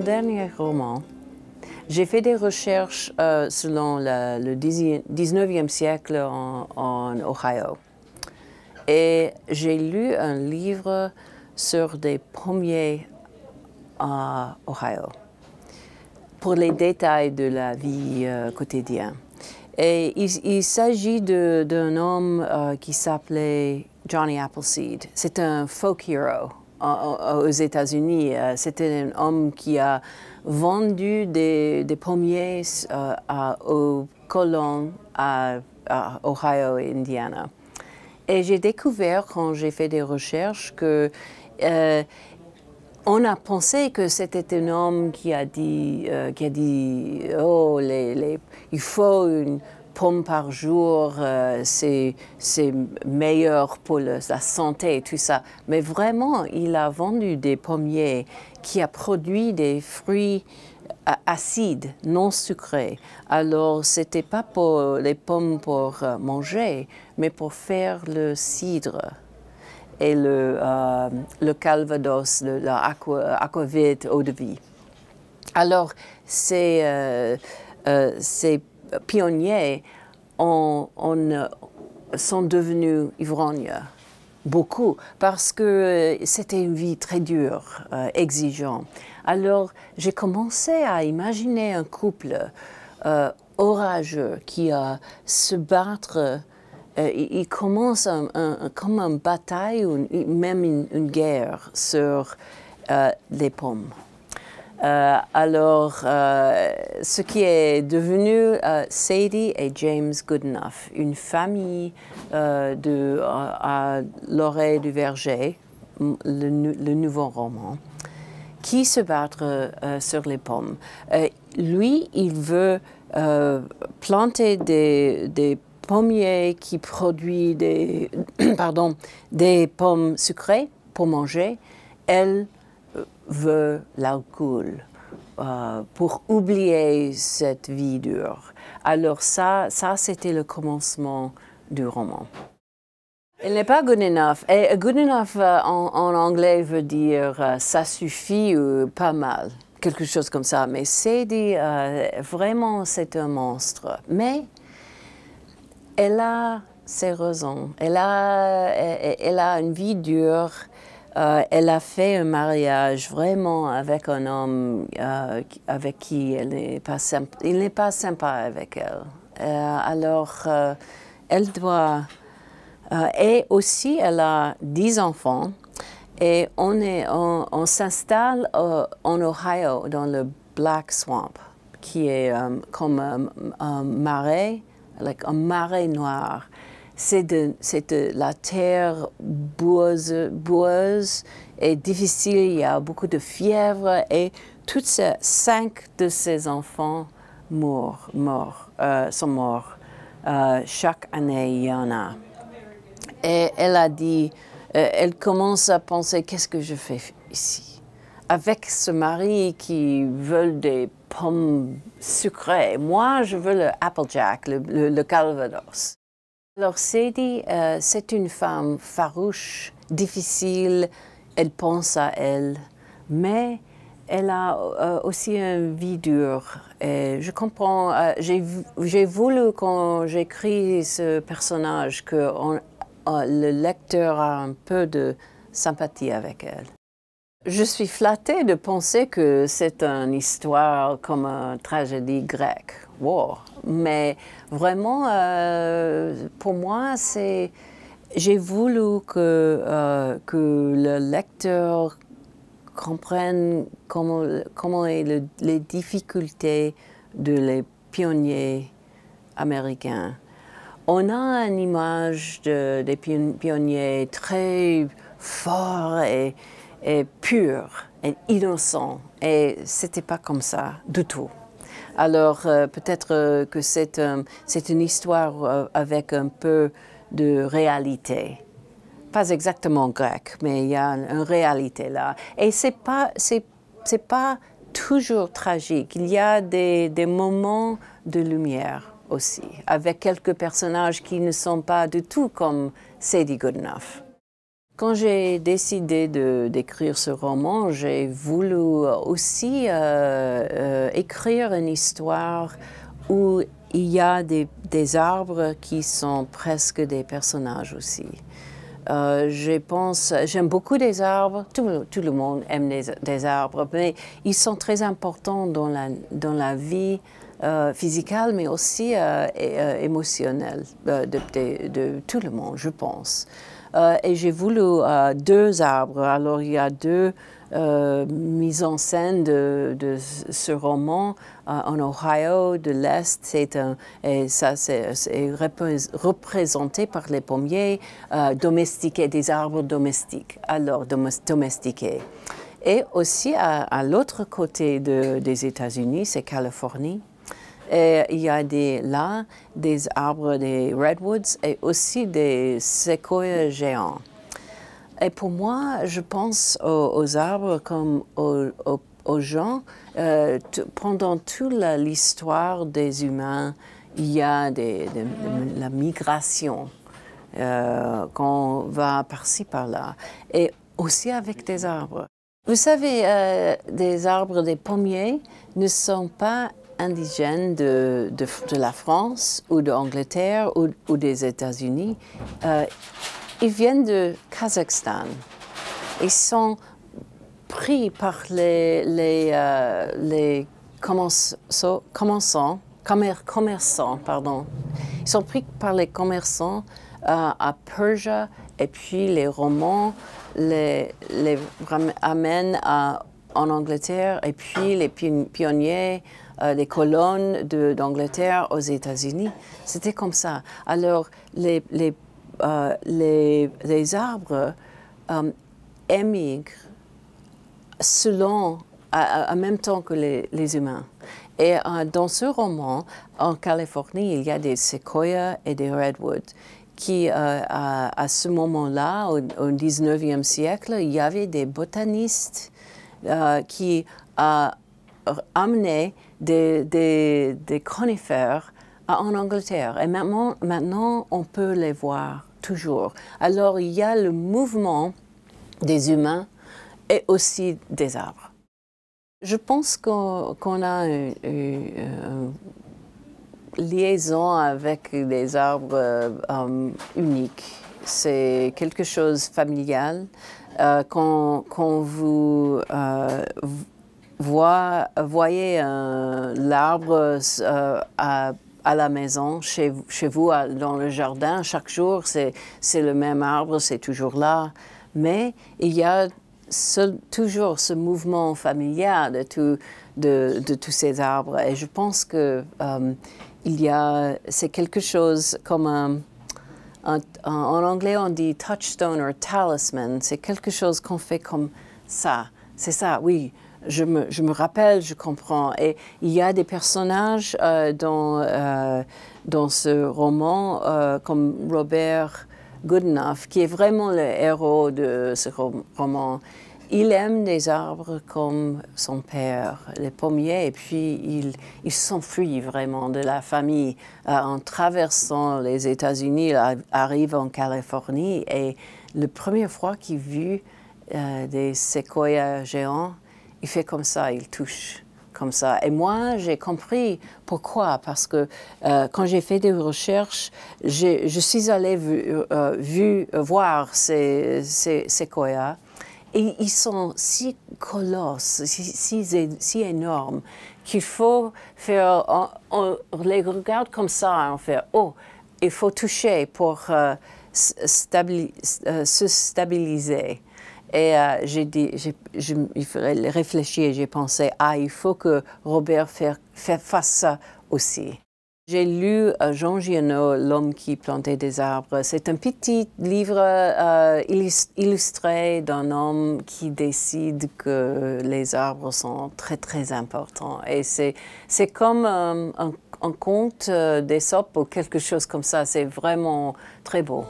mon dernier roman, j'ai fait des recherches euh, selon le 19e siècle en, Ohio. Et j'ai lu un livre sur des premiers à Ohio pour les détails de la vie euh, quotidienne. Et il, s'agit d'un homme euh, qui s'appelait Johnny Appleseed. C'est un folk hero aux États-Unis. Euh, c'était un homme qui a vendu des, des pommiers euh, à, aux colons à, Ohio et Indiana. Et j'ai découvert, quand j'ai fait des recherches, que euh, on a pensé que c'était un homme qui a dit, qui a dit oh, les, les, il faut une pommes par jour, euh, c'est c'est meilleur pour la santé et tout ça. Mais vraiment, il a vendu des pommiers qui a produit des fruits euh, acides, non sucrés. Alors, c'était pas pour les pommes pour euh, manger, mais pour faire le cidre et le, le calvados, l'aquavit aqua, eau de vie. Alors, c'est euh, pionniers euh, sont devenus ivrognes, beaucoup, parce que euh, c'était une vie très dure, euh, exigeante. Alors j'ai commencé à imaginer un couple orageux qui se battre. Il, commence comme une bataille ou même une guerre sur les pommes. Euh, alors, euh, ce qui est devenu euh, Sadie et James Goodenough, une famille euh, de, à l'oreille du verger, le, nouveau roman, qui se battre sur les pommes. lui, il veut planter des, pommiers qui produisent des, pardon, des pommes sucrées pour manger. Elle, veut l'alcool euh, pour oublier cette vie dure. Alors ça, ça c'était le commencement du roman. Elle n'est pas good enough. good enough euh, en, anglais veut dire euh, ça suffit ou pas mal, quelque chose comme ça. Mais c'est dit vraiment c'est un monstre. Mais elle a ses raisons. Elle a, elle a une vie dure. Euh, elle a fait un mariage vraiment avec un homme euh, avec qui elle n'est pas il n'est pas sympa avec elle. Euh, alors, elle doit... et aussi, elle a dix enfants. Et on, s'installe en Ohio, dans le Black Swamp, qui est comme un, marais, like un marais noir c'est de, la terre boueuse, boueuse, et difficile, il y a beaucoup de fièvre et toutes ces cinq de ses enfants morts, morts euh, sont morts. Euh, chaque année, il y en a. Et elle a dit, euh, elle commence à penser, qu'est-ce que je fais ici Avec ce mari qui veut des pommes sucrées, moi je veux le Applejack, le, le, le Calvados. Alors, Sadie, euh, c'est une femme farouche, difficile, elle pense à elle, mais elle a euh, aussi une vie dure. Et je comprends, euh, j'ai voulu quand j'écris ce personnage que le lecteur a un peu de sympathie avec elle. Je suis flattée de penser que c'est une histoire comme une tragédie grecque. Mais vraiment, euh, pour moi, c'est. J'ai voulu que, euh, que le lecteur comprenne comment, comment est les difficultés de les pionniers américains. On a une image de, des pionniers très forts et, et purs et innocents. Et c'était pas comme ça du tout. Alors euh, peut-être euh, que euh, c'est une histoire avec un peu de réalité. Pas exactement grec, mais il y a une réalité là. Et ce n'est pas toujours tragique. Il y a des, des moments de lumière aussi, avec quelques personnages qui ne sont pas du tout comme Sadie Goodenough. Quand j'ai décidé d'écrire ce roman, j'ai voulu aussi euh, euh, écrire une histoire où il y a des, arbres qui sont presque des personnages aussi. Euh, je pense, j'aime beaucoup des arbres, tout, le monde aime les, des arbres, mais ils sont très importants dans la, vie physique, mais aussi émotionnelle de, tout le monde, je pense. Euh, et j'ai voulu euh, deux arbres. Alors il y a deux euh, mises en scène de, ce roman en Ohio de l'Est. et ça, c'est représenté par les pommiers domestiqués, des arbres domestiques. Alors, domestiqués. Et aussi à, l'autre côté des États-Unis, c'est Californie. Et il y a là, des arbres, des redwoods et aussi des séquoias géants. Et pour moi, je pense aux, arbres comme aux, gens. Euh, pendant toute l'histoire des humains, il y a des, de la migration euh, qu'on va par-ci, par-là. Et aussi avec des arbres. Vous savez, euh, des arbres, des pommiers ne sont pas indigènes de, la France ou d'Angleterre ou, ou des États-Unis, euh, ils viennent de Kazakhstan. Ils sont pris par les, les, euh, les commerçants, pardon. Ils sont pris par les commerçants euh, à Persia et puis les romans les, les amènent en Angleterre et puis les pionniers euh, les colonnes d'Angleterre aux États-Unis. C'était comme ça. Alors, les, les, euh, les, arbres euh, émigrent selon, en même temps que les, les humains. Et dans ce roman, en Californie, il y a des sequoias et des redwoods qui, à, ce moment-là, au, 19e siècle, il y avait des botanistes euh, qui amenaient des, des, conifères en Angleterre. Et maintenant, maintenant, on peut les voir toujours. Alors, il y a le mouvement des humains et aussi des arbres. Je pense qu'on a une, euh, liaison avec les arbres euh, um, uniques. C'est quelque chose de familial. Euh, quand, vous, voyez euh, l'arbre euh, à, la maison, chez, vous, dans le jardin, chaque jour, c'est le même arbre, c'est toujours là. Mais il y a toujours ce mouvement familial de, tous ces arbres. Et je pense que euh, c'est quelque chose comme un, en anglais on dit touchstone or talisman. C'est quelque chose qu'on fait comme ça. C'est ça, oui je me, rappelle, je comprends. Et il y a des personnages euh, dans, euh, dans ce roman, euh, comme Robert Goodenough, qui est vraiment le héros de ce roman. Il aime les arbres comme son père, les pommiers, et puis il, il s'enfuit vraiment de la famille en traversant les États-Unis, il arrive en Californie, et la première fois qu'il vit des séquoias géants, il fait comme ça, il touche comme ça. Et moi, j'ai compris pourquoi, parce que euh, quand j'ai fait des recherches, je suis allée vu, euh, euh, voir ces, ces, Et ils sont si colosses, si, énormes, qu'il faut faire, on, les regarde comme ça, on fait, oh, il faut toucher pour se stabiliser. Et euh, j'ai dit, réfléchi et j'ai pensé, ah, il faut que Robert faire, fasse ça aussi. J'ai lu euh, Jean Giono, L'homme qui plantait des arbres. C'est un petit livre euh, illustré d'un homme qui décide que les arbres sont très, très importants. Et c'est comme un, un, conte d'Esop ou quelque chose comme ça. C'est vraiment très beau.